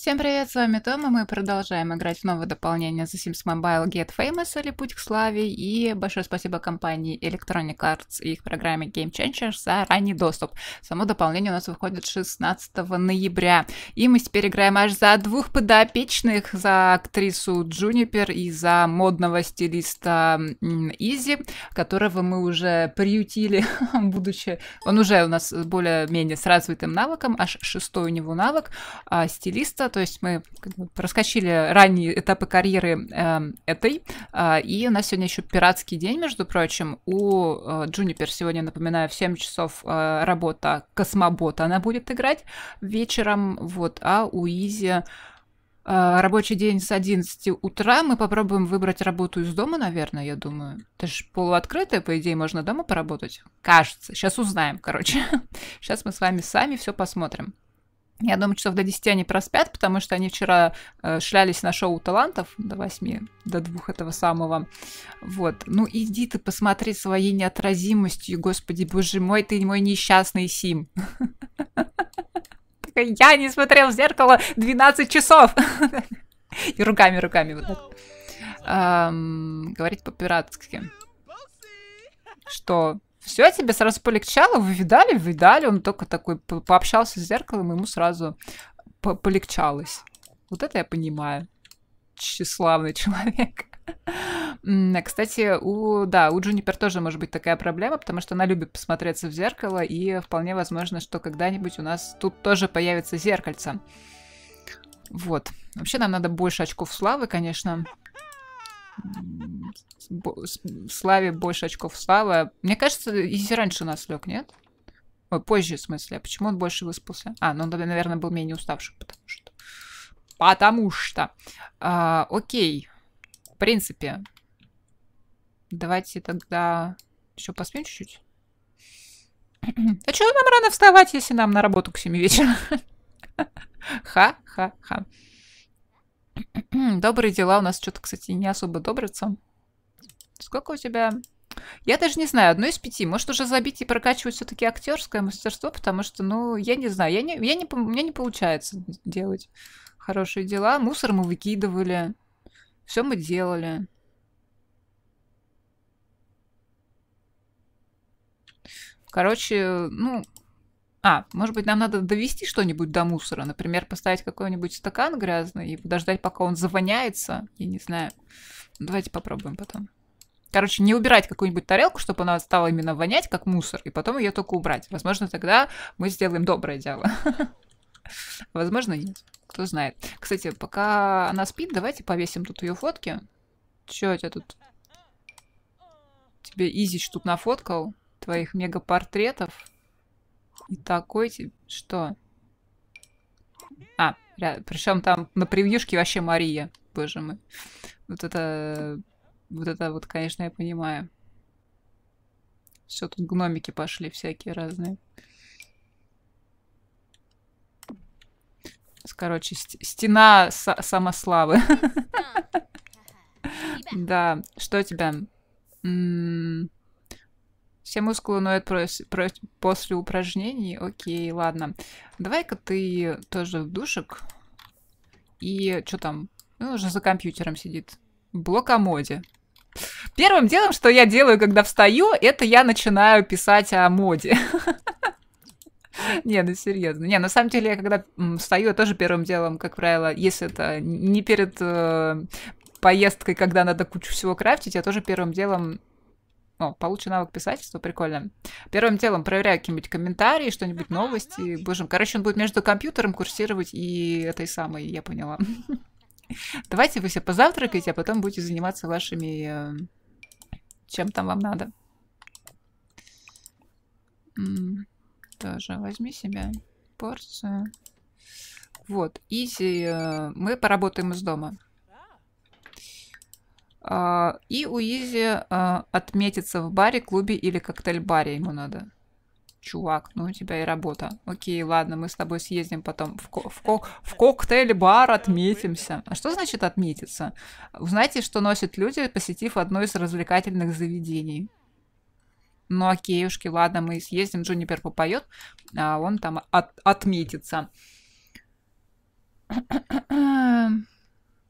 Всем привет, с вами Том, и мы продолжаем играть в новое дополнение The Sims Mobile Get Famous или Путь к славе, и большое спасибо компании Electronic Arts и их программе Game Changer за ранний доступ. Само дополнение у нас выходит 16 ноября, и мы теперь играем аж за двух подопечных, за актрису Джунипер и за модного стилиста Изи, которого мы уже приютили, будучи... Он уже у нас более-менее с развитым навыком, аж шестой у него навык, а стилиста то есть мы как бы проскочили ранние этапы карьеры э, этой, э, и у нас сегодня еще пиратский день, между прочим, у э, Juniper сегодня, напоминаю, в 7 часов э, работа Космобота она будет играть вечером, вот, а у Изи э, рабочий день с 11 утра. Мы попробуем выбрать работу из дома, наверное, я думаю. Это же полуоткрытое, по идее, можно дома поработать. Кажется. Сейчас узнаем, короче. Сейчас мы с вами сами все посмотрим. Я думаю, что до 10 они проспят, потому что они вчера э, шлялись на шоу талантов до 8, до 2 этого самого. Вот. Ну иди ты посмотри своей неотразимостью, господи, боже мой, ты мой несчастный Сим. Я не смотрел в зеркало 12 часов. И руками, руками Говорить по-пиратски. Что? Все, тебе сразу полегчало, вы видали, видали, он только такой пообщался с зеркалом, ему сразу по полегчалось. Вот это я понимаю. Тщеславный человек. А, кстати, у, да, у Джунипер тоже может быть такая проблема, потому что она любит посмотреться в зеркало, и вполне возможно, что когда-нибудь у нас тут тоже появится зеркальце. Вот. Вообще нам надо больше очков славы, конечно славе больше очков слава. Мне кажется, если раньше у нас лег, нет? Ой, позже, в смысле. А почему он больше выспался? А, ну, он, наверное, был менее уставший, потому что... Потому что... А, окей. В принципе. Давайте тогда еще поспим чуть-чуть. А что нам рано вставать, если нам на работу к 7 вечера? Ха-ха-ха. Добрые дела у нас что-то, кстати, не особо добрятся. Сколько у тебя? Я даже не знаю, одно из пяти. Может, уже забить и прокачивать все-таки актерское мастерство, потому что, ну, я не знаю, я не, я не, у меня не получается делать хорошие дела. Мусор мы выкидывали, все мы делали. Короче, ну, а, может быть, нам надо довести что-нибудь до мусора. Например, поставить какой-нибудь стакан грязный и подождать, пока он завоняется. Я не знаю. Давайте попробуем потом. Короче, не убирать какую-нибудь тарелку, чтобы она стала именно вонять, как мусор, и потом ее только убрать. Возможно, тогда мы сделаем доброе дело. Возможно, нет. Кто знает. Кстати, пока она спит, давайте повесим тут ее фотки. Че у тебя тут? Тебе Изич тут нафоткал твоих мегапортретов. И такой тип... Что? А, причем там на превьюшке вообще Мария. Боже мой. Вот это... Вот это вот, конечно, я понимаю. Все, тут гномики пошли всякие разные. Короче, стена самославы. Да, что у тебя? М-м, все мускулы ноют прос- после упражнений. Окей, ладно. Давай-ка ты тоже в душик. И что там? Ну, уже за компьютером сидит. Блок о моде. Первым делом, что я делаю, когда встаю, это я начинаю писать о моде. Не, ну серьезно. Не, на самом деле, я когда встаю, я тоже первым делом, как правило, если это не перед э, поездкой, когда надо кучу всего крафтить, я тоже первым делом ну, получу навык писательства, прикольно. Первым делом проверяю какие-нибудь комментарии, что-нибудь новости. Боже, короче, он будет между компьютером курсировать и этой самой, я поняла. Давайте вы все позавтракаете, а потом будете заниматься вашими... Э, чем там вам надо. Тоже возьми себе порцию. Вот, изи. Э, мы поработаем из дома. А, и у Изи а, отметиться в баре, клубе или коктейль-баре ему надо. Чувак, ну у тебя и работа. Окей, ладно, мы с тобой съездим потом в, ко в, ко в коктейль-бар, отметимся. А что значит отметиться? Узнайте, что носят люди, посетив одно из развлекательных заведений. Ну окей, ушки, ладно, мы съездим, Джунипер попоет, а он там от отметится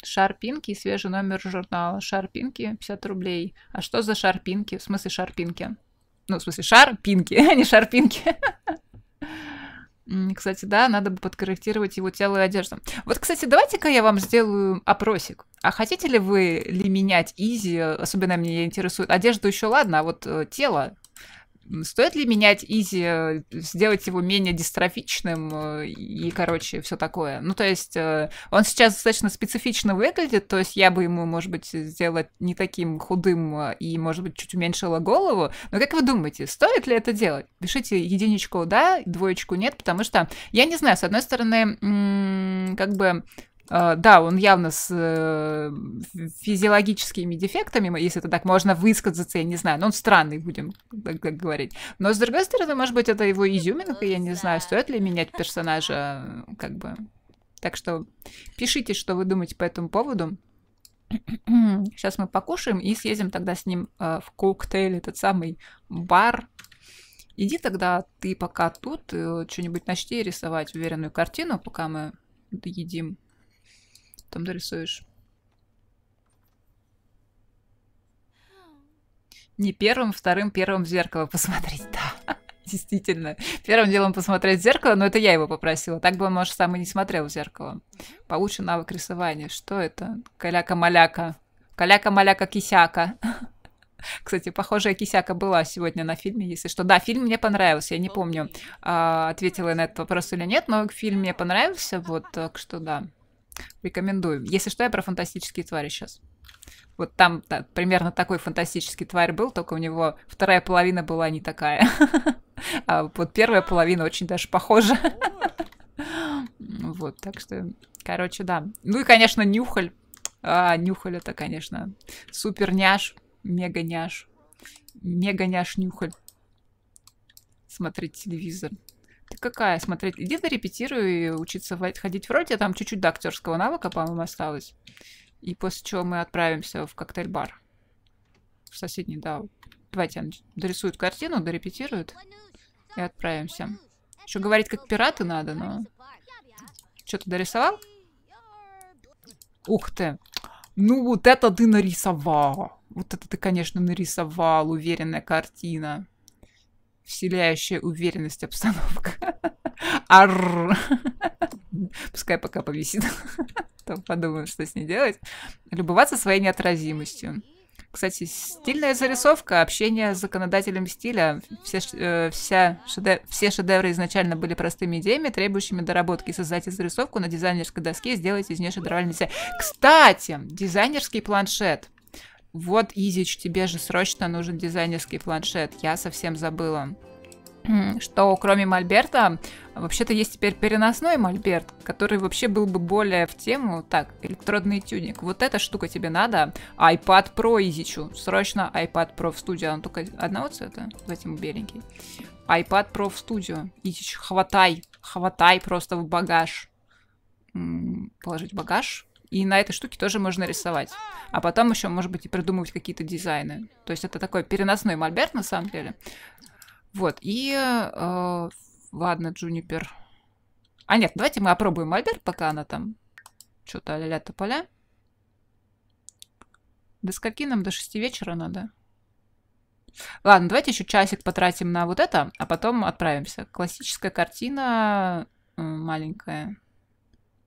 шарпинки и свежий номер журнала. Шарпинки 50 рублей. А что за шарпинки? В смысле шарпинки? Ну, в смысле шарпинки, а не шарпинки. Кстати, да, надо бы подкорректировать его тело и одежду. Вот, кстати, давайте-ка я вам сделаю опросик. А хотите ли вы ли менять изи? Особенно меня интересует одежду еще ладно, а вот э, тело Стоит ли менять изи, э, сделать его менее дистрофичным э, и, короче, все такое? Ну, то есть э, он сейчас достаточно специфично выглядит, то есть я бы ему, может быть, сделать не таким худым и, может быть, чуть уменьшила голову. Но как вы думаете, стоит ли это делать? Пишите единичку «да», двоечку «нет», потому что я не знаю, с одной стороны, как бы а, да, он явно с э, физиологическими дефектами, если это так можно высказаться, я не знаю, но он странный, будем так говорить. Но, с другой стороны, может быть, это его изюминка, я не знаю, стоит ли менять персонажа, э, как бы. Так что пишите, что вы думаете по этому поводу. Сейчас мы покушаем и съездим тогда с ним э, в коктейль, этот самый бар, Иди тогда ты пока тут что-нибудь начни рисовать уверенную картину, пока мы едим там дорисуешь. Не первым, вторым, первым в зеркало посмотреть, да. Действительно. Первым делом посмотреть в зеркало, но это я его попросила. Так бы он, может, сам и не смотрел в зеркало. Получше навык рисования. Что это? Каляка-маляка. Каляка-маляка-кисяка. Кстати, похожая кисяка была сегодня на фильме, если что. Да, фильм мне понравился, я не помню, а, ответила я на этот вопрос или нет, но фильм мне понравился, вот, так что да. Рекомендую. Если что, я про фантастические твари сейчас. Вот там да, примерно такой фантастический тварь был, только у него вторая половина была не такая. А вот первая половина очень даже похожа. Вот, так что, короче, да. Ну и, конечно, нюхаль. А, нюхаль это, конечно, супер няш, мега няш, мега няш нюхаль. Смотреть телевизор какая? Смотреть, иди на и учиться ходить в роте. Там чуть-чуть до актерского навыка, по-моему, осталось. И после чего мы отправимся в коктейль-бар. В соседний, да. Давайте он дорисует картину, дорепетирует. И отправимся. Еще говорить как пираты надо, но... Что-то дорисовал? Ух ты! Ну вот это ты нарисовал! Вот это ты, конечно, нарисовал. Уверенная картина вселяющая уверенность обстановка. Арр. Пускай пока повисит. Там подумаем, что с ней делать. Любоваться своей неотразимостью. Кстати, стильная зарисовка, общение с законодателем стиля. Все, э, вся шедев... все шедевры изначально были простыми идеями, требующими доработки. Создайте зарисовку на дизайнерской доске, сделайте из нее шедевральный Кстати, дизайнерский планшет. Вот, Изич, тебе же срочно нужен дизайнерский планшет. Я совсем забыла что кроме мольберта, вообще-то есть теперь переносной мольберт, который вообще был бы более в тему. Так, электродный тюник. Вот эта штука тебе надо. iPad Pro изичу. Срочно iPad Pro в студию. Он только одного цвета, затем беленький. iPad Pro в студию. Изич, хватай. Хватай просто в багаж. Положить багаж. И на этой штуке тоже можно рисовать. А потом еще, может быть, и придумывать какие-то дизайны. То есть это такой переносной мольберт на самом деле. Вот, и... Э, ладно, Джунипер. А нет, давайте мы опробуем мольберт, пока она там что-то а-ля тополя. До скольки нам? До 6 вечера надо? Ладно, давайте еще часик потратим на вот это, а потом отправимся. Классическая картина э, маленькая,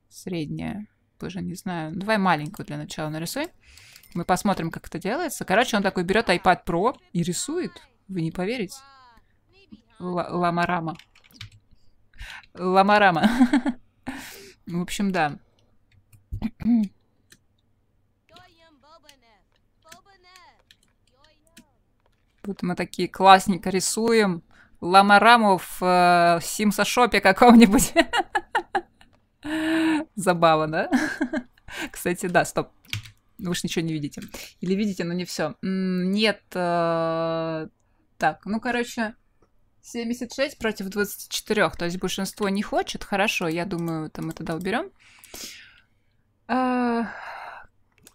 средняя такой типа же, не знаю, ну, давай маленькую для начала нарисуй. Мы посмотрим, как это делается. Короче, он такой берет iPad Pro и рисует. Вы не поверите. Ламарама. Ламарама. В общем, да. Вот мы такие классненько рисуем. Ламараму в э, Симсошопе каком-нибудь. Забава, да? Кстати, да, стоп. Вы же ничего не видите. Или видите, но не все. Нет. Э, так, ну, короче, 76 против 24. То есть большинство не хочет. Хорошо, я думаю, там мы тогда уберем. Э,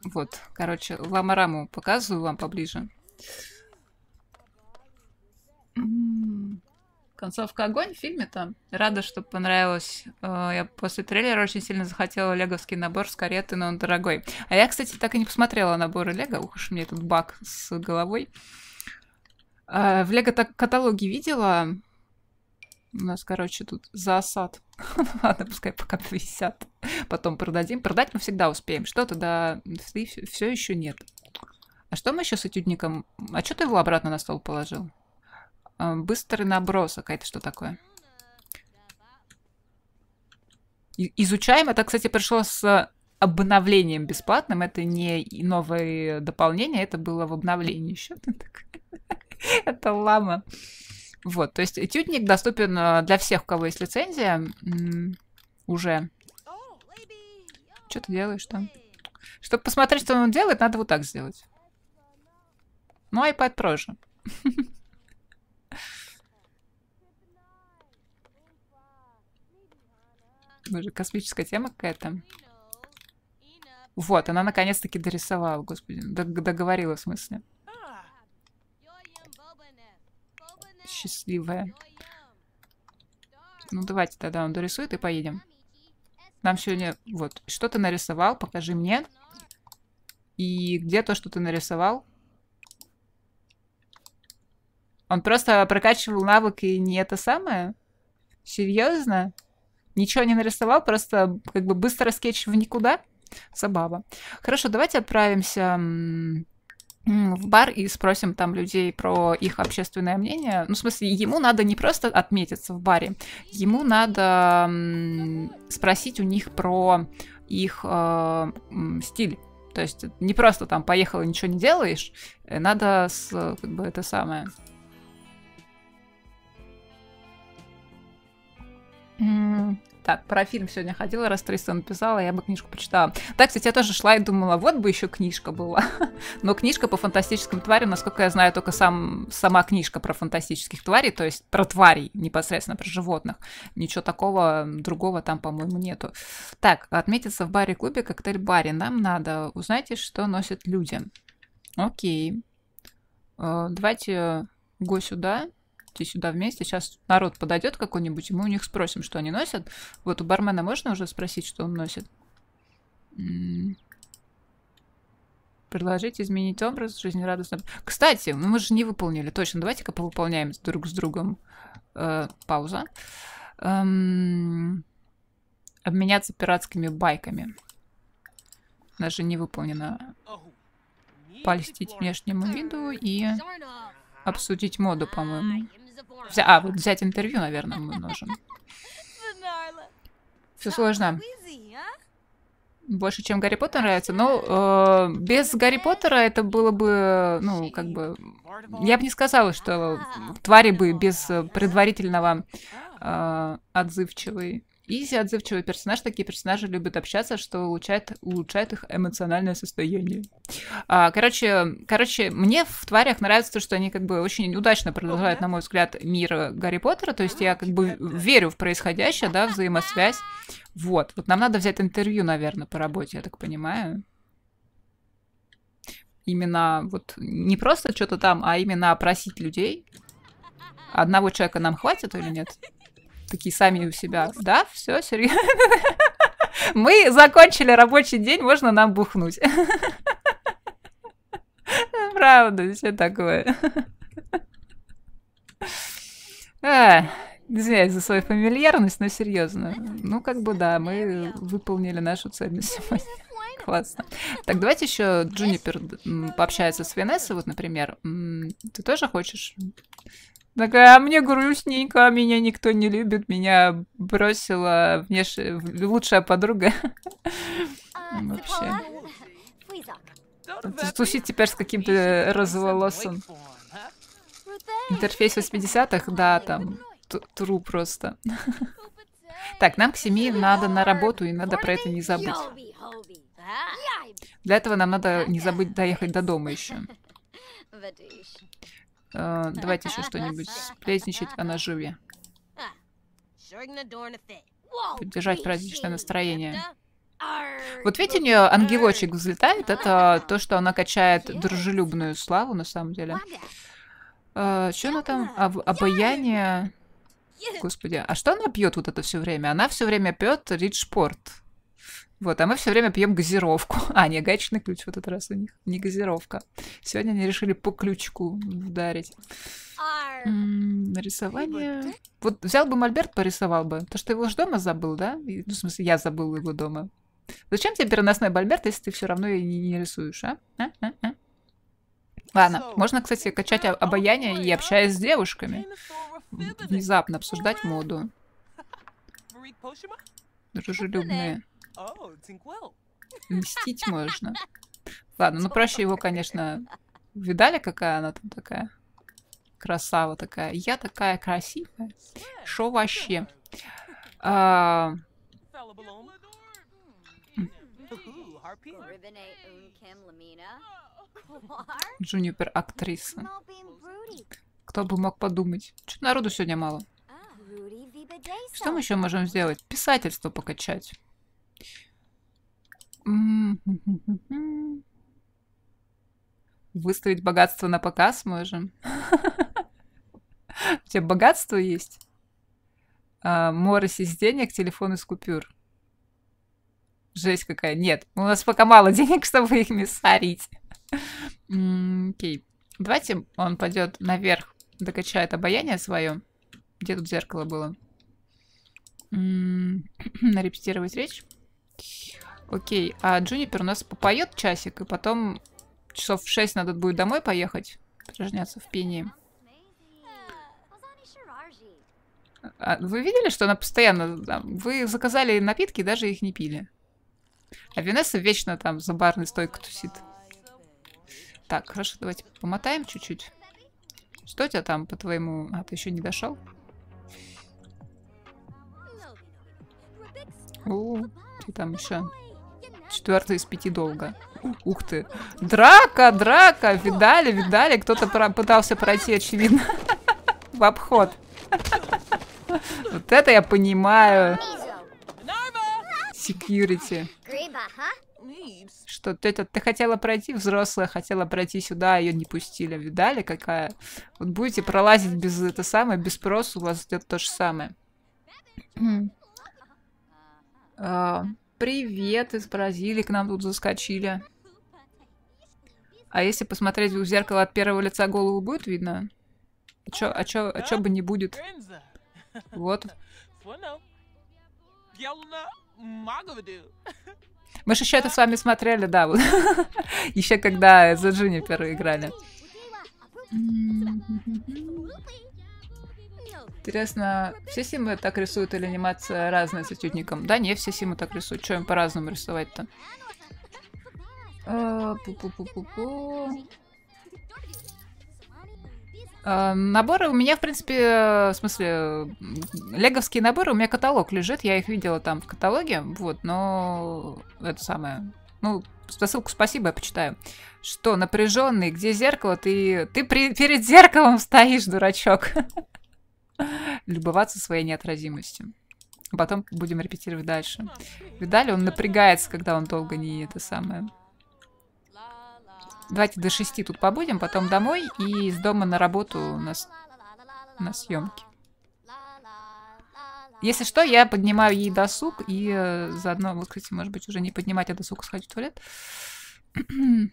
вот, короче, ламараму показываю вам поближе. концовка огонь в фильме там. Рада, что понравилось. Э, я после трейлера очень сильно захотела леговский набор с кареты, но он дорогой. А я, кстати, так и не посмотрела наборы лего. Ух уж мне этот баг с головой. Э, в лего так каталоге видела. У нас, короче, тут засад. Ладно, пускай пока висят. Потом продадим. Продать мы всегда успеем. Что-то да, все еще нет. А что мы еще с этюдником? А что ты его обратно на стол положил? Э, быстрый набросок. А это что такое? Изучаем. Это, кстати, пришло с обновлением бесплатным. Это не новое дополнение, это было в обновлении еще. Это лама. Вот, то есть этюдник доступен э, для всех, у кого есть лицензия. Уже. Что ты делаешь там? Чтобы посмотреть, что он делает, надо вот так сделать. Ну, iPad Pro же. Боже, космическая тема какая-то. Вот, она наконец-таки дорисовала, господи. Договорила, в смысле. Счастливая. Ну, давайте тогда он дорисует и поедем. Нам сегодня... Вот, что ты нарисовал, покажи мне. И где то, что ты нарисовал? Он просто прокачивал навык и не это самое? Серьезно? Ничего не нарисовал, просто как бы быстро скетч в никуда. Забава. Хорошо, давайте отправимся в бар и спросим там людей про их общественное мнение. Ну, в смысле, ему надо не просто отметиться в баре, ему надо спросить у них про их э, стиль. То есть не просто там поехал и ничего не делаешь, э, надо с, как бы это самое Так, про фильм сегодня ходила, раз 300 написала, я бы книжку почитала. Так, кстати, я тоже шла и думала, вот бы еще книжка была. Но книжка по фантастическим тварям, насколько я знаю, только сам, сама книжка про фантастических тварей, то есть про тварей непосредственно, про животных. Ничего такого другого там, по-моему, нету. Так, отметиться в баре-клубе, коктейль-баре. Нам надо. узнать, что носят люди. Окей. Э, давайте го сюда пойдете сюда вместе, сейчас народ подойдет какой-нибудь, и мы у них спросим, что они носят. Вот у бармена можно уже спросить, что он носит? Предложить изменить образ жизнерадостно. Кстати, ну мы же не выполнили, точно. Давайте-ка повыполняем друг с другом. Э, пауза. Эм, обменяться пиратскими байками. Даже не выполнено. Польстить внешнему виду и обсудить моду, по-моему. А, вот взять интервью, наверное, мы можем. Все сложно. А? Больше, чем Гарри Поттер нравится. Но э, без Гарри Поттера это было бы, ну, как бы... Я бы не сказала, что твари бы без предварительного э, отзывчивой Изи отзывчивый персонаж, такие персонажи любят общаться, что улучшает, улучшает их эмоциональное состояние. А, короче, короче, мне в тварях нравится то, что они как бы очень удачно продолжают, на мой взгляд, мир Гарри Поттера. То есть я как бы верю в происходящее, да, взаимосвязь. Вот. Вот нам надо взять интервью, наверное, по работе, я так понимаю именно вот не просто что-то там, а именно опросить людей. Одного человека нам хватит или нет? такие сами у себя. Да, все, серьезно. Мы закончили рабочий день, можно нам бухнуть. Правда, все такое. А, извиняюсь за свою фамильярность, но серьезно. Ну, как бы да, мы выполнили нашу цель на сегодня. Классно. Так, давайте еще Джунипер пообщается с Венессой, вот, например. Ты тоже хочешь Такая, а мне грустненько, меня никто не любит, меня бросила внеш... лучшая подруга. А, Вообще. Тусить теперь с каким-то разволосым. Интерфейс 80-х, да, там, тру просто. Так, нам к семье надо на работу, и надо про это не забыть. Для этого нам надо не забыть доехать до дома еще. Э, давайте еще что-нибудь сплетничать о наживе. Поддержать праздничное настроение. Вот видите, у нее ангелочек взлетает. Это то, что она качает дружелюбную славу, на самом деле. Э, а, что она там? Об а, обаяние... Господи, а что она пьет вот это все время? Она все время пьет Ридж Порт. Вот, а мы все время пьем газировку. А, не гаечный ключ в этот раз у них. Не газировка. Сегодня они решили по ключку ударить. М -м, нарисование. Вот взял бы мольберт, порисовал бы. То, что его же дома забыл, да? И, ну, в смысле, я забыл его дома. Зачем тебе переносной мольберт, если ты все равно и не, не рисуешь, а? а? а? а? Ладно, можно, кстати, качать обаяние и общаясь с девушками. Внезапно обсуждать моду. Дружелюбные. Мстить можно. Ладно, ну проще его, конечно... Видали, какая она там такая? Красава такая. Я такая красивая. Шо вообще? А... Джунипер актриса. Кто бы мог подумать? Чуть народу сегодня мало. Что мы еще можем сделать? Писательство покачать. Выставить богатство на показ можем. У тебя богатство есть? А, морось из денег, телефон из купюр. Жесть какая. Нет, у нас пока мало денег, чтобы их миссарить. Окей. Давайте он пойдет наверх, докачает обаяние свое. Где тут зеркало было? Нарепетировать речь. Окей, а Джунипер у нас попоет часик, и потом часов в 6 надо будет домой поехать, подражняться в пении. А вы видели, что она постоянно... Вы заказали напитки даже их не пили. А Венесса вечно там за барной стойкой тусит. Так, хорошо, давайте помотаем чуть-чуть. Что у тебя там по твоему... А, ты еще не дошел? У -у -у там еще четвертый из пяти долго. Ух ты. Драка, драка. Видали, видали. Кто-то пытался пройти, очевидно, в обход. Вот это я понимаю. Секьюрити. Что, тетя, ты хотела пройти, взрослая хотела пройти сюда, ее не пустили. Видали, какая? Вот будете пролазить без это самое, без спроса, у вас идет то же самое. Хм. А, привет из Бразилии, к нам тут заскочили. А если посмотреть в зеркало от первого лица голову будет видно? А чё, а чё, а чё бы не будет? Вот. Мы же еще это с вами смотрели, да, вот. еще когда за первый играли. Интересно, все симы так рисуют или анимация разная с этюдником? Да не, все симы так рисуют. Чем им по-разному рисовать-то? А, а, наборы у меня, в принципе, в смысле, леговские наборы, у меня каталог лежит, я их видела там в каталоге, вот, но это самое, ну, за ссылку спасибо, я почитаю. Что, напряженный, где зеркало? Ты, ты при, перед зеркалом стоишь, дурачок. любоваться своей неотразимостью. Потом будем репетировать дальше. Видали, он напрягается, когда он долго не это самое. Давайте до шести тут побудем, потом домой и из дома на работу у нас на съемки. Если что, я поднимаю ей досуг и э, заодно, вот, кстати, может быть, уже не поднимать, а досуг сходить в туалет.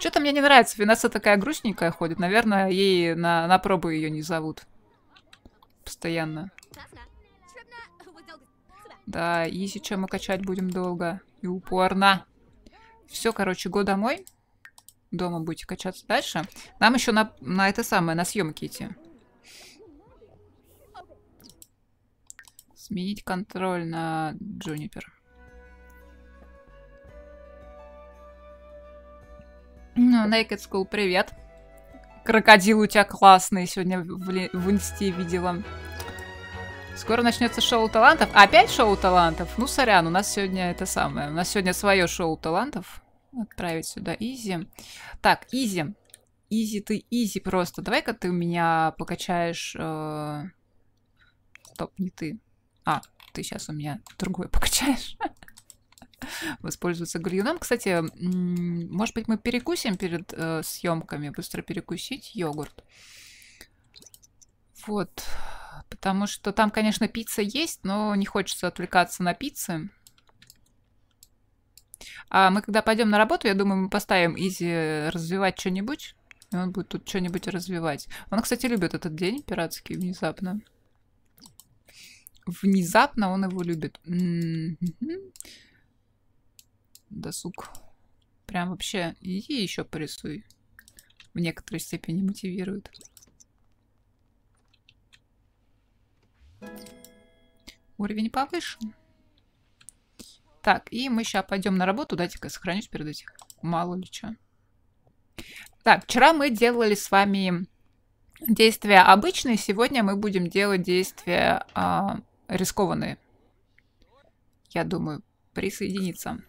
Что-то мне не нравится, Винесса такая грустненькая ходит. Наверное, ей на, на пробы ее не зовут. Постоянно. Да, и сейчас мы качать будем долго и упорно. Все, короче, го домой. Дома будете качаться дальше. Нам еще на, на это самое, на съемки идти. Сменить контроль на Джунипер. Ну, Naked School, привет. Крокодил у тебя классный, сегодня в, в инсте видела. Скоро начнется шоу талантов. Опять шоу талантов? Ну, сорян, у нас сегодня это самое. У нас сегодня свое шоу талантов. Отправить сюда Изи. Так, Изи. Изи, ты изи просто. Давай-ка ты у меня покачаешь... Э... Стоп, не ты. А, ты сейчас у меня другой покачаешь. воспользоваться гульюном. Кстати, может быть, мы перекусим перед э, съемками, быстро перекусить йогурт. Вот. Потому что там, конечно, пицца есть, но не хочется отвлекаться на пиццы. А мы когда пойдем на работу, я думаю, мы поставим Изи развивать что-нибудь. И он будет тут что-нибудь развивать. Он, кстати, любит этот день пиратский внезапно. Внезапно он его любит. М -м -м досуг. Прям вообще иди еще порисуй. В некоторой степени мотивирует. Уровень повыше. Так, и мы сейчас пойдем на работу. Дайте-ка сохранюсь перед этим. Мало ли что. Так, вчера мы делали с вами действия обычные. Сегодня мы будем делать действия э, рискованные. Я думаю, присоединиться.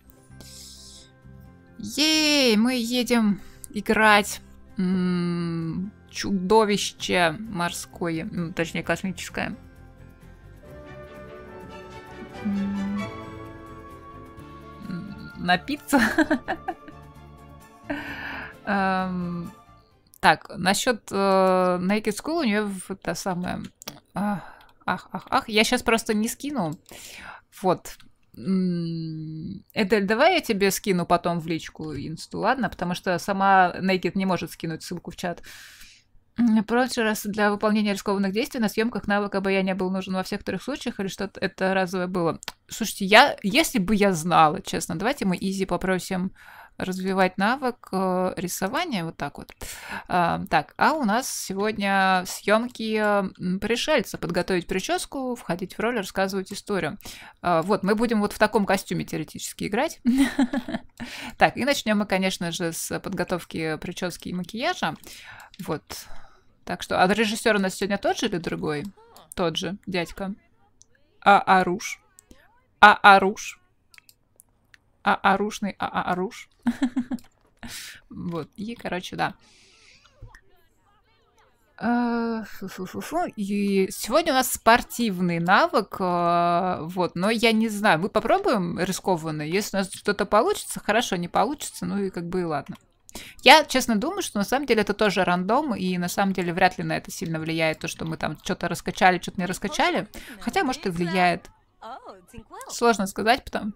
Ей, мы едем играть м -м, чудовище морское, ну, точнее космическое. Напиться? Эм, так, насчет э, Naked School у нее это самое... Ах, ах, ах, я сейчас просто не скину. Вот, Эдель, давай я тебе скину потом в личку инсту, ладно? Потому что сама Naked не может скинуть ссылку в чат. Прошлый раз для выполнения рискованных действий на съемках навык обаяния был нужен во всех трех случаях, или что-то это разовое было? Слушайте, я, если бы я знала, честно, давайте мы Изи попросим развивать навык э, рисования вот так вот. А, так, а у нас сегодня съемки пришельца. Подготовить прическу, входить в роль, рассказывать историю. А, вот, мы будем вот в таком костюме теоретически играть. Так, и начнем мы, конечно же, с подготовки прически и макияжа. Вот. Так что, а режиссер у нас сегодня тот же или другой? Тот же, дядька. А Аруш. А Аруш. А Арушный А Аруш. Вот, и, короче, да. Э, и сегодня у нас спортивный навык, э, вот, но я не знаю, мы попробуем рискованно, если у нас что-то получится, хорошо, не получится, ну и как бы и ладно. Я, честно, думаю, что на самом деле это тоже рандом, и на самом деле вряд ли на это сильно влияет то, что мы там что-то раскачали, что-то не раскачали. Хотя, может, и влияет. Сложно сказать, потому...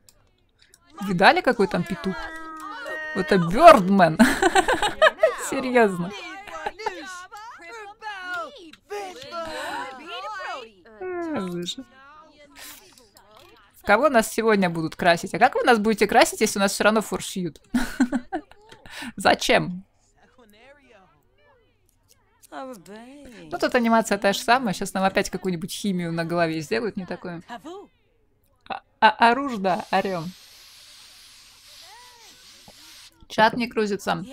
Видали, какой там петух? Это Бёрдмен. Серьезно. Кого нас сегодня будут красить? А как вы нас будете красить, если у нас все равно фуршьют? Зачем? Ну, тут анимация та же самая. Сейчас нам опять какую-нибудь химию на голове сделают, не такую. А, а оружда, орем. Чат не крутится.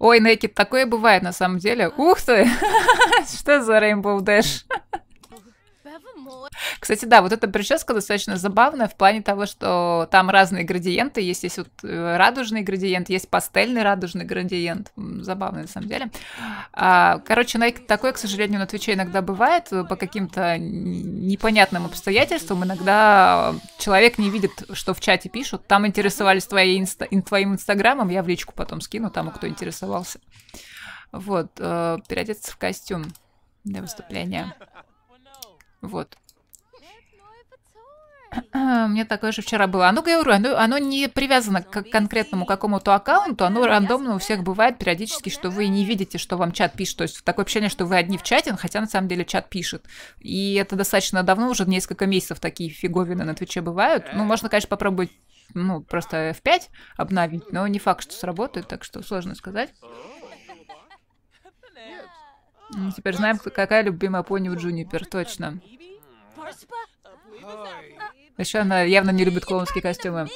Ой, Некит, такое бывает на самом деле. Ух ты! Что за Rainbow Dash? Кстати, да, вот эта прическа достаточно забавная в плане того, что там разные градиенты. Есть есть вот э, радужный градиент, есть пастельный радужный градиент. Забавно, на самом деле. А, короче, такое, к сожалению, на Твиче иногда бывает э, по каким-то непонятным обстоятельствам. Иногда человек не видит, что в чате пишут. Там интересовались твоей инста... твоим инстаграмом. Я в личку потом скину тому, кто интересовался. Вот, э, переодеться в костюм для выступления. Вот. Мне такое же вчера было. Оно, говорю, оно, оно не привязано к конкретному какому-то аккаунту, оно рандомно у всех бывает периодически, что вы не видите, что вам чат пишет. То есть такое ощущение, что вы одни в чате, хотя на самом деле чат пишет. И это достаточно давно, уже несколько месяцев такие фиговины на Твиче бывают. Ну, можно, конечно, попробовать, ну, просто F5 обновить, но не факт, что сработает, так что сложно сказать. Ну, мы теперь знаем, какая любимая пони у Джунипер, точно. Еще она явно не любит клоунские костюмы.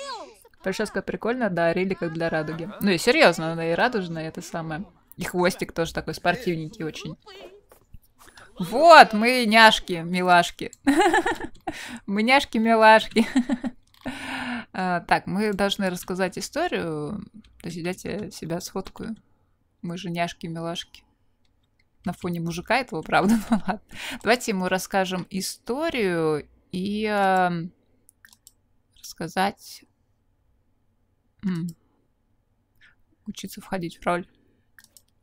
Прическа прикольная, да, рели как для радуги. Ну и серьезно, она и радужная, это самое. И хвостик тоже такой спортивненький очень. Вот, мы няшки, милашки. Мы няшки, милашки. А, так, мы должны рассказать историю. То есть, себя сфоткаю. Мы же няшки, милашки на фоне мужика этого, правда, ну ладно. Давайте ему расскажем историю и э, рассказать... М -м. Учиться входить в роль.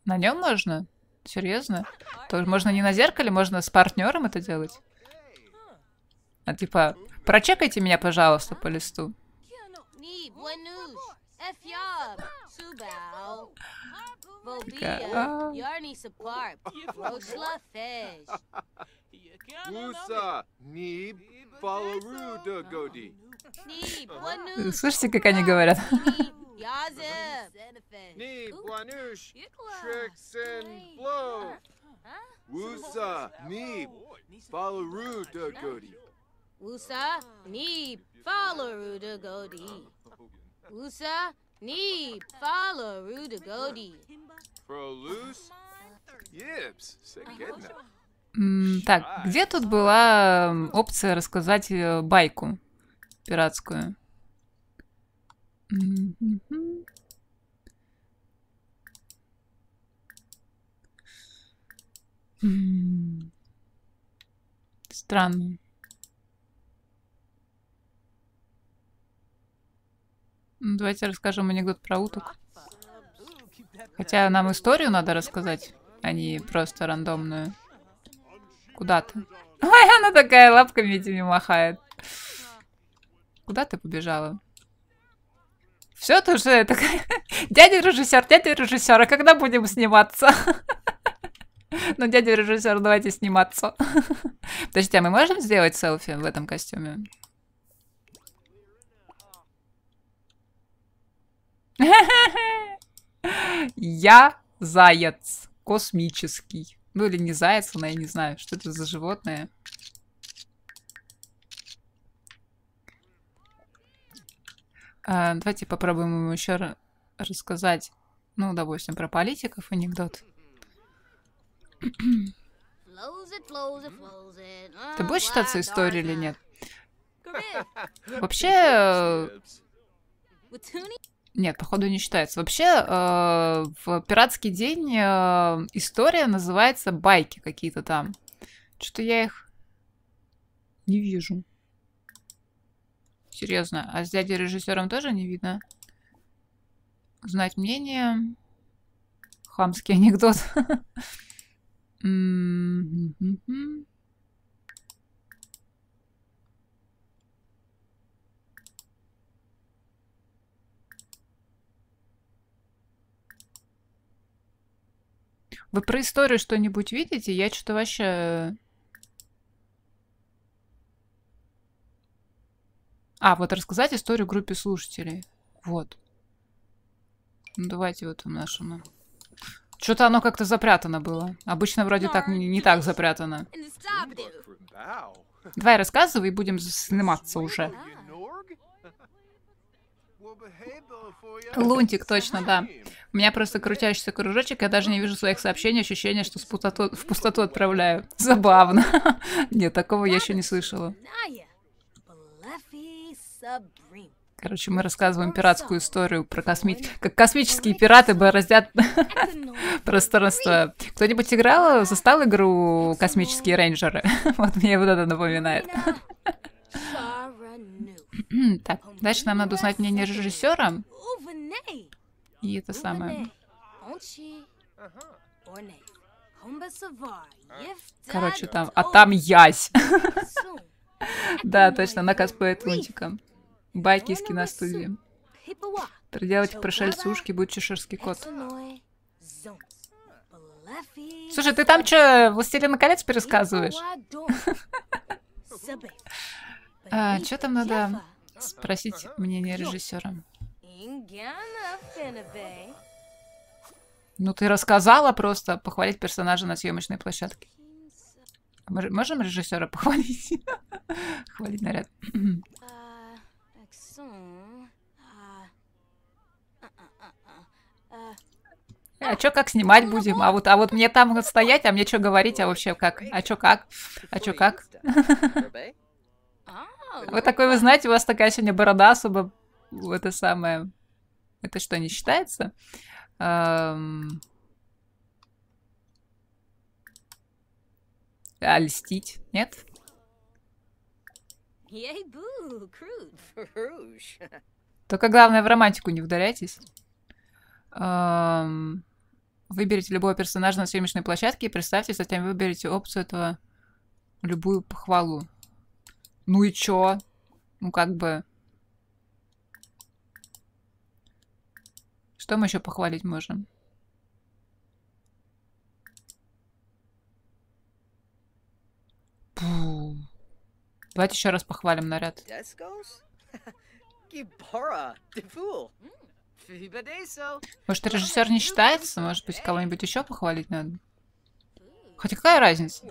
На нем можно? Серьезно? То можно не на зеркале, можно с партнером это делать. А типа, прочекайте меня, пожалуйста, по листу. Такая, Слышите, как они говорят? Wusa, Neeb, Falaru Dagodi. Wusa, Neeb, Falaru Dagodi. Wusa, Knee, follow, Rudigodi. Proloose? Yips, Segedna. Так, где тут была опция рассказать э, байку пиратскую? Странно. Ну, давайте расскажем анекдот про уток. Хотя нам историю надо рассказать, а не просто рандомную. Куда ты? Ой, она такая лапками этими махает. Куда ты побежала? Все ты же такая... Дядя режиссер, дядя режиссер, а когда будем сниматься? Ну, дядя режиссер, давайте сниматься. Подождите, а мы можем сделать селфи в этом костюме? Я заяц космический. Ну или не заяц, но я не знаю, что это за животное. А, давайте попробуем ему еще рассказать, ну, допустим, про политиков анекдот. Ты ну, будешь считаться историей или нет? Вообще... Э, нет, походу не считается. Вообще, э, в «Пиратский день» э, история называется «Байки какие-то там». Что-то я их не вижу. Серьезно. А с дядей режиссером тоже не видно? Знать мнение. Хамский анекдот. Вы про историю что-нибудь видите? Я что-то вообще... А, вот рассказать историю группе слушателей. Вот. Ну, давайте вот в нашем... Что-то оно как-то запрятано было. Обычно вроде так не, не так запрятано. Давай рассказывай, будем сниматься уже. Лунтик, точно, да. У меня просто крутящийся кружочек, я даже не вижу своих сообщений, ощущение, что в пустоту, в пустоту отправляю. Забавно. Нет, такого я еще не слышала. Короче, мы рассказываем пиратскую историю про косми... как космические пираты бы раздят пространство. Кто-нибудь играл, застал игру «Космические рейнджеры»? вот мне вот это напоминает. так, дальше нам надо узнать мнение режиссера. И это самое. Короче, там... А там ясь! Да, точно, она косплеит лунтиком. Байки из киностудии. Проделать пришельцы ушки будет чеширский кот. Слушай, ты там что, «Властелина колец» пересказываешь? А, что там надо? спросить мнение режиссера. Ну, ты рассказала просто похвалить персонажа на съемочной площадке. Мы можем режиссера похвалить? Хвалить наряд. А, а, а, а чё как снимать ну, будем? А вот, а вот мне там стоять, а мне что говорить, а вообще как? А чё как? А чё как? Вы такой, вы знаете, у вас такая сегодня борода особо, это самое, это что, не считается? Эм... А льстить, нет? Только главное, в романтику не вдаряйтесь. Выберите любого персонажа на съемочной площадке и представьте, затем выберите опцию этого любую похвалу. Ну и чё? Ну как бы... Что мы еще похвалить можем? Пу. Давайте еще раз похвалим наряд. Может, режиссер не считается? Может быть, кого-нибудь еще похвалить надо? Хотя какая разница?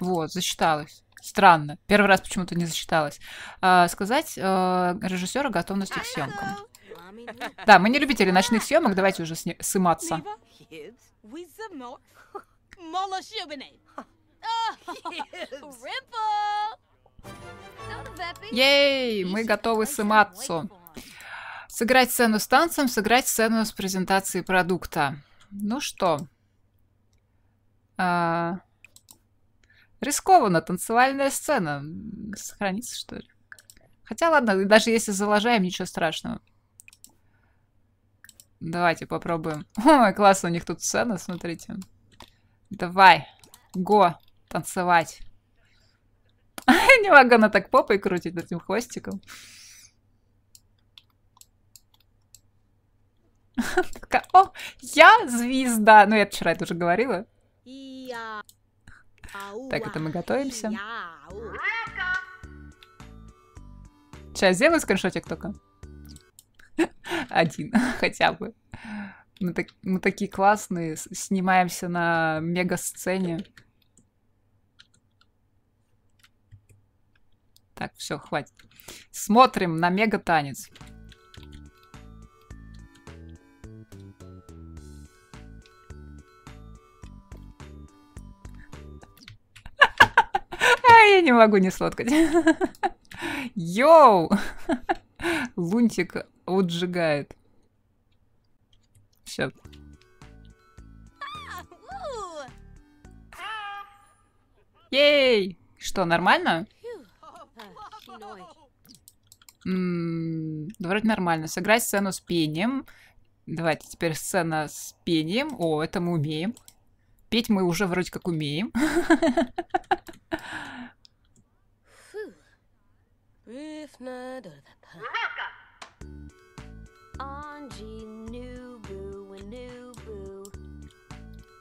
Вот, засчиталась. Странно. Первый раз почему-то не засчиталось. А, сказать э, режиссеру готовности к съемкам. Да, мы не любители ночных съемок, давайте уже сниматься. Ей, мы готовы сыматься. Сыграть сцену с танцем, сыграть сцену с презентацией продукта. Ну что? А... Рискованно, танцевальная сцена. Сохранится, что ли? Хотя, ладно, даже если залажаем, ничего страшного. Давайте попробуем. Ой, классно, у них тут сцена, смотрите. Давай, го, танцевать. Не могу она так попой крутить этим хвостиком. О, я звезда. Ну, я вчера это уже говорила. Я... Так, это мы готовимся. Сейчас сделаю скриншотик только. Один, хотя бы. Мы, так, мы такие классные, снимаемся на мега-сцене. Так, все, хватит. Смотрим на мега-танец. не могу не слоткать. Йоу! Лунтик отжигает. Все. Ей! Что, нормально? М м-м, вроде нормально. Сыграть сцену с пением. Давайте теперь сцена с пением. О, это мы умеем. Петь мы уже вроде как умеем. Öffna dörren. Anji nubu nubu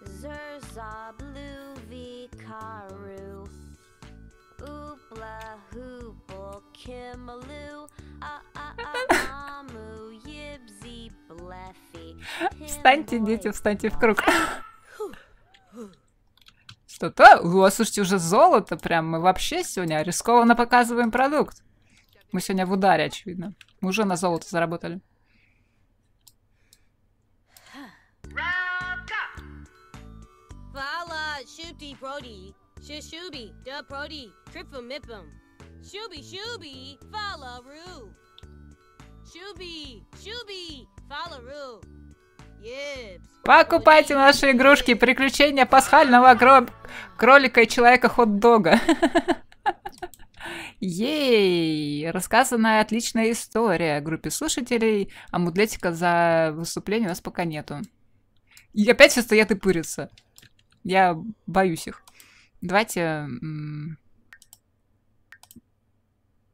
Zerza blue vikaru Oopla hoople kimaloo Ah ah ah amu yibzi Встаньте, дети, встаньте в круг. Что-то? О, слушайте, уже золото прям. Мы вообще сегодня рискованно показываем продукт. Мы сегодня в ударе, очевидно. Мы уже на золото заработали. Покупайте наши игрушки «Приключения пасхального кролика и человека хот-дога». Ей! Рассказанная отличная история группе слушателей, а мудлетика за выступление у нас пока нету. И опять все стоят и пырятся. Я боюсь их. Давайте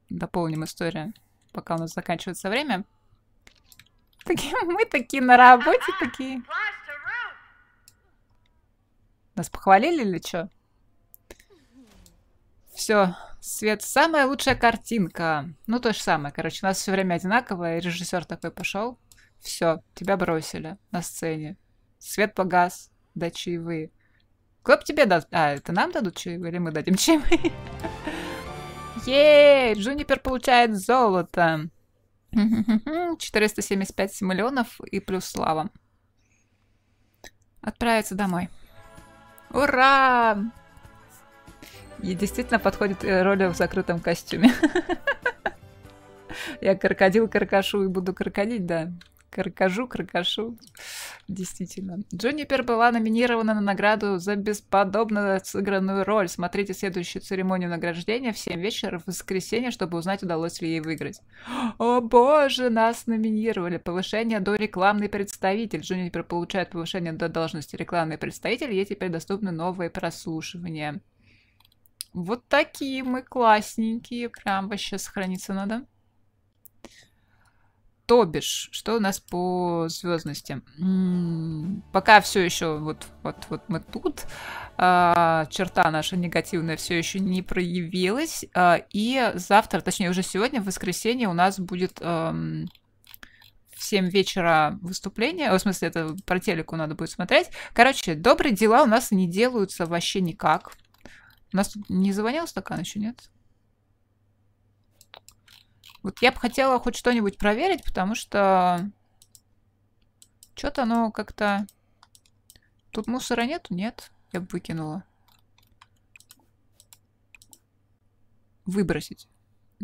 дополним историю, пока у нас заканчивается время. Такие, мы такие на работе, такие. Нас похвалили или что? Все, Свет, самая лучшая картинка. Ну, то же самое, короче, у нас все время одинаковое. Режиссер такой пошел. Все, тебя бросили на сцене. Свет погас, да чаевые. Клоп тебе даст... А, это нам дадут чаевые или мы дадим чаевые? Ей, Джунипер получает золото. 475 миллионов и плюс слава. Отправиться домой. Ура! И действительно подходит э, роль в закрытом костюме. Я крокодил каркашу и буду крокодить, да. Каркажу, каркашу. Действительно. Джунипер была номинирована на награду за бесподобно сыгранную роль. Смотрите следующую церемонию награждения в 7 вечера в воскресенье, чтобы узнать, удалось ли ей выиграть. О боже, нас номинировали. Повышение до рекламный представитель. Джунипер получает повышение до должности рекламный представитель. Ей теперь доступны новые прослушивания. Вот такие мы классненькие. Прям вообще сохраниться надо. То бишь, что у нас по звездности? М -м, пока все еще вот, вот, вот мы тут. А, черта наша негативная все еще не проявилась. А, и завтра, точнее уже сегодня, в воскресенье, у нас будет в 7 вечера выступление. в смысле, это по телеку надо будет смотреть. Короче, добрые дела у нас не делаются вообще никак. У нас тут не завонял стакан еще, нет? Вот я бы хотела хоть что-нибудь проверить, потому что... Что-то оно как-то... Тут мусора нету? Нет. Я бы выкинула. Выбросить.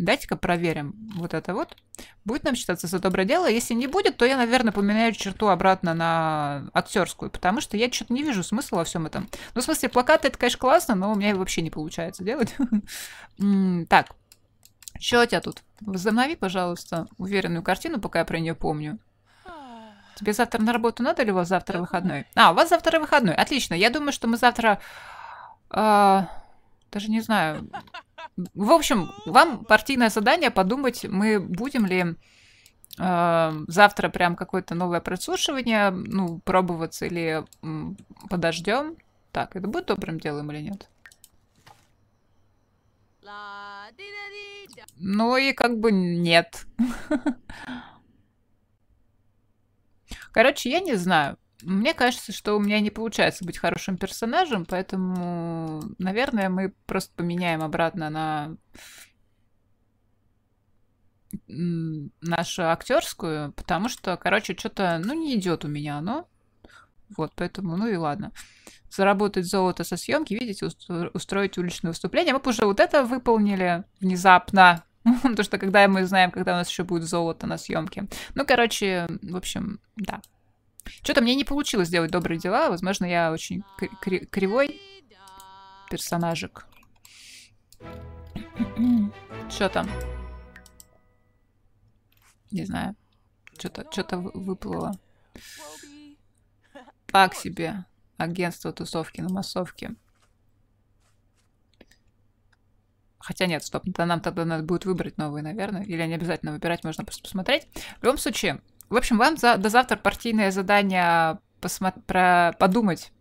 Дайте-ка проверим вот это вот. Будет нам считаться за доброе дело? Если не будет, то я, наверное, поменяю черту обратно на актерскую, потому что я что-то не вижу смысла во всем этом. Ну, в смысле, плакаты, это, конечно, классно, но у меня вообще не получается делать. Так, что у тебя тут? Возобнови, пожалуйста, уверенную картину, пока я про нее помню. Тебе завтра на работу надо или у вас завтра выходной? А, у вас завтра выходной. Отлично. Я думаю, что мы завтра... А, даже не знаю. В общем, вам партийное задание подумать, мы будем ли э, завтра прям какое-то новое прослушивание, ну, пробоваться или м, подождем. Так, это будет добрым делом или нет? Ну и как бы нет. Короче, я не знаю. Мне кажется, что у меня не получается быть хорошим персонажем, поэтому, наверное, мы просто поменяем обратно на нашу актерскую, потому что, короче, что-то, ну, не идет у меня оно. Вот, поэтому, ну и ладно. Заработать золото со съемки, видите, устроить уличное выступление. Мы бы уже вот это выполнили внезапно. Потому что когда мы знаем, когда у нас еще будет золото на съемке. Ну, короче, в общем, да. Что-то мне не получилось сделать добрые дела. Возможно, я очень кривой персонажик. Что там? Не знаю. Что-то что выплыло. Так себе. Агентство тусовки на массовке. Хотя нет, стоп, нам тогда надо будет выбрать новые, наверное. Или они обязательно выбирать, можно просто посмотреть. В любом случае, в общем, вам за, до завтра партийное задание посмо- про, подумать,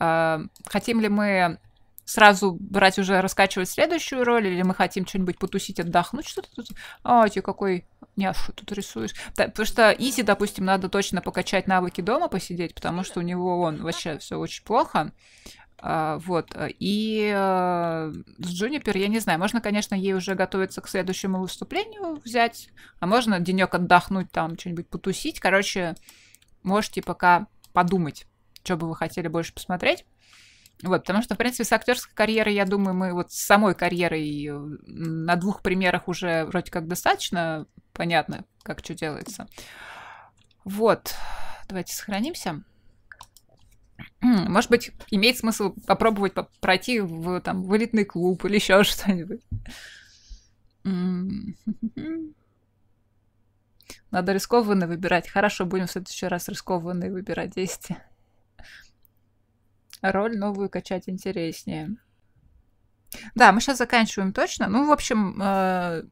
э, хотим ли мы сразу брать уже раскачивать следующую роль, или мы хотим что-нибудь потусить, отдохнуть, что-то тут. Ой, какой не, а что тут рисуешь? Да, потому что Изи, допустим, надо точно покачать навыки дома посидеть, потому что у него он вообще все очень плохо. А, вот. И а, с Джунипер, я не знаю, можно, конечно, ей уже готовиться к следующему выступлению взять, а можно денек отдохнуть там, что-нибудь потусить. Короче, можете пока подумать, что бы вы хотели больше посмотреть. Вот, потому что, в принципе, с актерской карьерой, я думаю, мы вот с самой карьерой на двух примерах уже вроде как достаточно понятно, как что делается. Вот, давайте сохранимся. Может быть, имеет смысл попробовать пройти в там, вылетный клуб или еще что-нибудь. Надо рискованно выбирать. Хорошо, будем в следующий раз рискованно выбирать действия роль новую качать интереснее. Да, мы сейчас заканчиваем точно. Ну, в общем, э,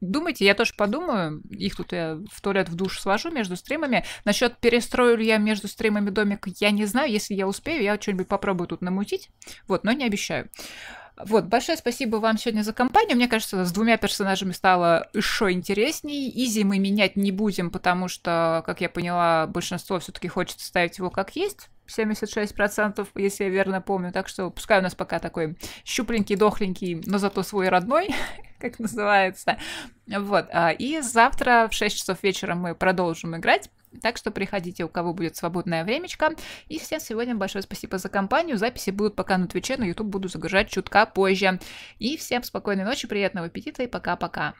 Думайте, я тоже подумаю. Их тут я в туалет в душ свожу между стримами. Насчет перестрою ли я между стримами домик, я не знаю. Если я успею, я что-нибудь попробую тут намутить. Вот, но не обещаю. Вот, большое спасибо вам сегодня за компанию. Мне кажется, с двумя персонажами стало еще интереснее. Изи мы менять не будем, потому что, как я поняла, большинство все-таки хочет ставить его как есть. 76%, если я верно помню. Так что пускай у нас пока такой щупленький, дохленький, но зато свой родной, как называется. Вот. А, и завтра в 6 часов вечера мы продолжим играть. Так что приходите, у кого будет свободное времечко. И всем сегодня большое спасибо за компанию. Записи будут пока на Твиче, на YouTube буду загружать чутка позже. И всем спокойной ночи, приятного аппетита и пока-пока.